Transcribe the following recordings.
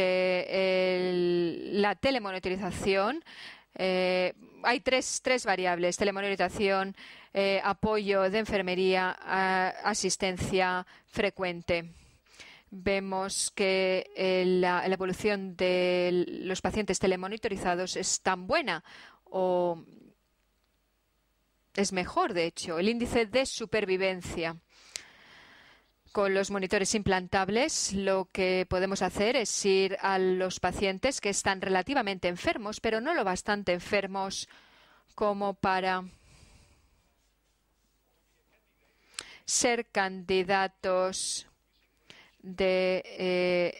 Eh, la telemonitorización, eh, hay tres, variables, telemonitorización, eh, apoyo de enfermería, asistencia frecuente. Vemos que la, evolución de los pacientes telemonitorizados es tan buena o es mejor, de hecho, el índice de supervivencia. Con los monitores implantables, lo que podemos hacer es ir a los pacientes que están relativamente enfermos, pero no lo bastante enfermos como para ser candidatos de eh,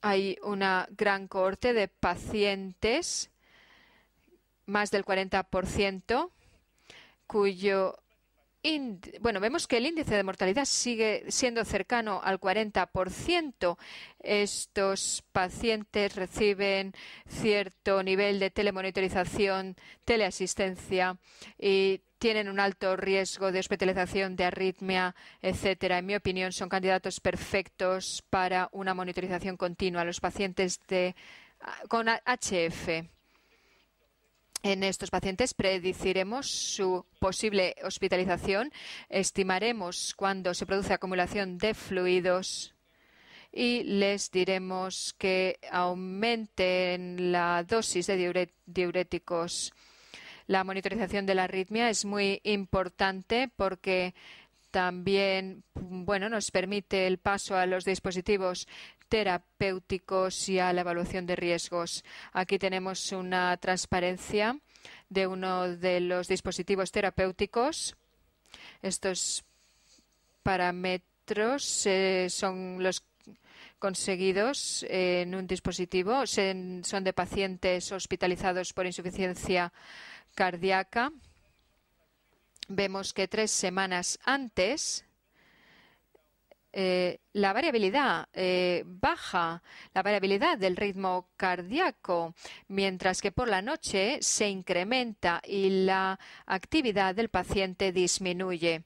hay una gran corte de pacientes, más del 40%, cuyo bueno, vemos que el índice de mortalidad sigue siendo cercano al 40%. Estos pacientes reciben cierto nivel de telemonitorización, teleasistencia y tienen un alto riesgo de hospitalización, de arritmia, etcétera. En mi opinión, son candidatos perfectos para una monitorización continua los pacientes ah, con HF. En estos pacientes prediciremos su posible hospitalización, estimaremos cuándo se produce acumulación de fluidos y les diremos que aumenten la dosis de diuréticos. La monitorización de la arritmia es muy importante porque también bueno, nos permite el paso a los dispositivos terapéuticos y a la evaluación de riesgos. Aquí tenemos una transparencia de uno de los dispositivos terapéuticos. Estos parámetros eh, son los conseguidos en un dispositivo. son de pacientes hospitalizados por insuficiencia cardíaca. Vemos que tres semanas antes eh, la variabilidad eh, baja, la variabilidad del ritmo cardíaco, mientras que por la noche se incrementa y la actividad del paciente disminuye.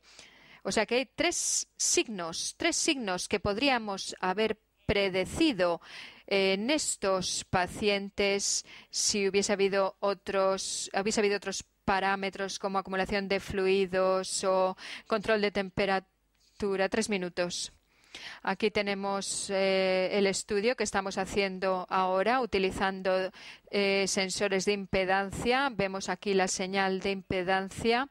O sea que hay tres signos, tres signos que podríamos haber predecido en estos pacientes si hubiese habido otros, hubiese habido otros parámetros como acumulación de fluidos o control de temperatura. Tres minutos. Aquí tenemos eh, el estudio que estamos haciendo ahora utilizando eh, sensores de impedancia. Vemos aquí la señal de impedancia,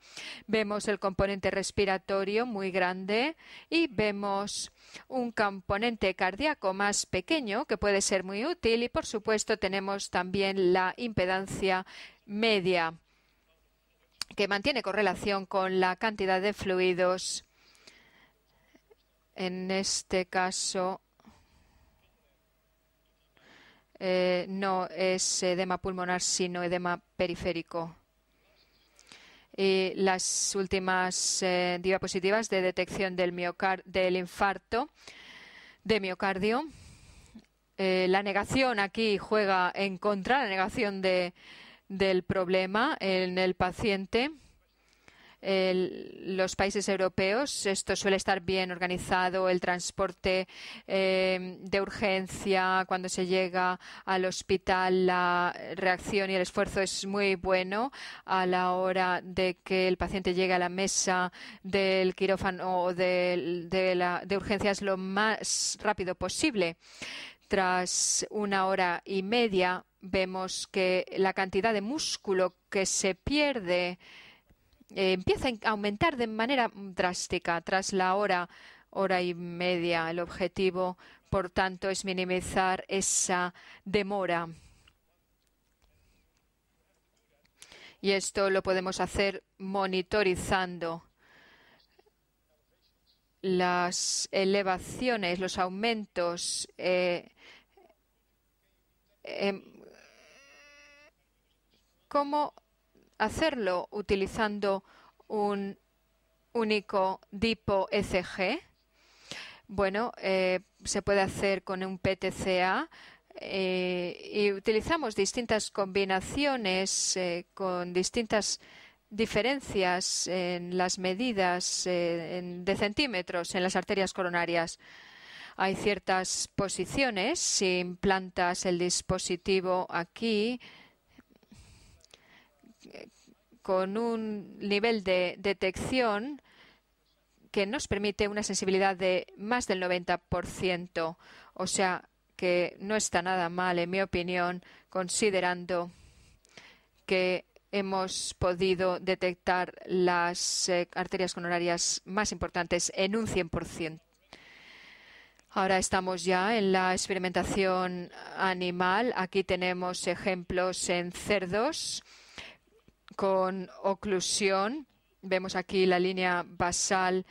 vemos el componente respiratorio muy grande y vemos un componente cardíaco más pequeño que puede ser muy útil y por supuesto tenemos también la impedancia media que mantiene correlación con la cantidad de fluidos en este caso, eh, no es edema pulmonar, sino edema periférico. Y las últimas eh, diapositivas de detección del, infarto de miocardio. Eh, la negación aquí juega en contra, la negación del problema en el paciente en los países europeos. Esto suele estar bien organizado, el transporte eh, de urgencia cuando se llega al hospital, la reacción y el esfuerzo es muy bueno a la hora de que el paciente llegue a la mesa del quirófano o de, de, la, de urgencias lo más rápido posible. Tras una hora y media vemos que la cantidad de músculo que se pierde empiezan eh, empieza a aumentar de manera mm, drástica tras la hora, hora y media. El objetivo, por tanto, es minimizar esa demora. Y esto lo podemos hacer monitorizando las elevaciones, los aumentos. Eh, em, hacerlo utilizando un único dipo ECG? Bueno, eh, se puede hacer con un PTCA eh, y utilizamos distintas combinaciones eh, con distintas diferencias en las medidas de centímetros en las arterias coronarias. Hay ciertas posiciones, si implantas el dispositivo aquí, con un nivel de detección que nos permite una sensibilidad de más del 90%. O sea, que no está nada mal, en mi opinión, considerando que hemos podido detectar las eh, arterias coronarias más importantes en un 100%. Ahora estamos ya en la experimentación animal. Aquí tenemos ejemplos en cerdos con oclusión. Vemos aquí la línea basal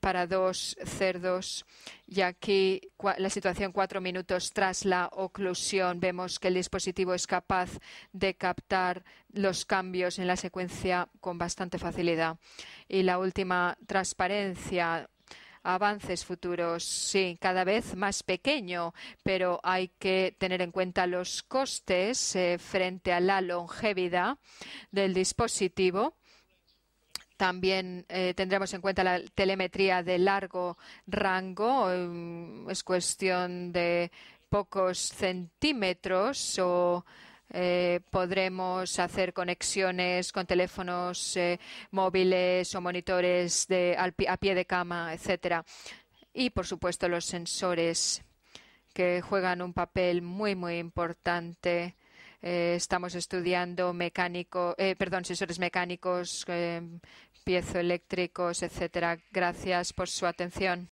para dos cerdos y aquí la situación cuatro minutos tras la oclusión. Vemos que el dispositivo es capaz de captar los cambios en la secuencia con bastante facilidad. Y la última transparencia avances futuros. Sí, cada vez más pequeño, pero hay que tener en cuenta los costes eh, frente a la longevidad del dispositivo. También eh, tendremos en cuenta la telemetría de largo rango. Em, es cuestión de pocos centímetros o eh, podremos hacer conexiones con teléfonos eh, móviles o monitores a pie de cama, etcétera. Y, por supuesto, los sensores que juegan un papel muy, muy importante. Eh, estamos estudiando sensores mecánicos, piezoeléctricos, etcétera. Gracias por su atención.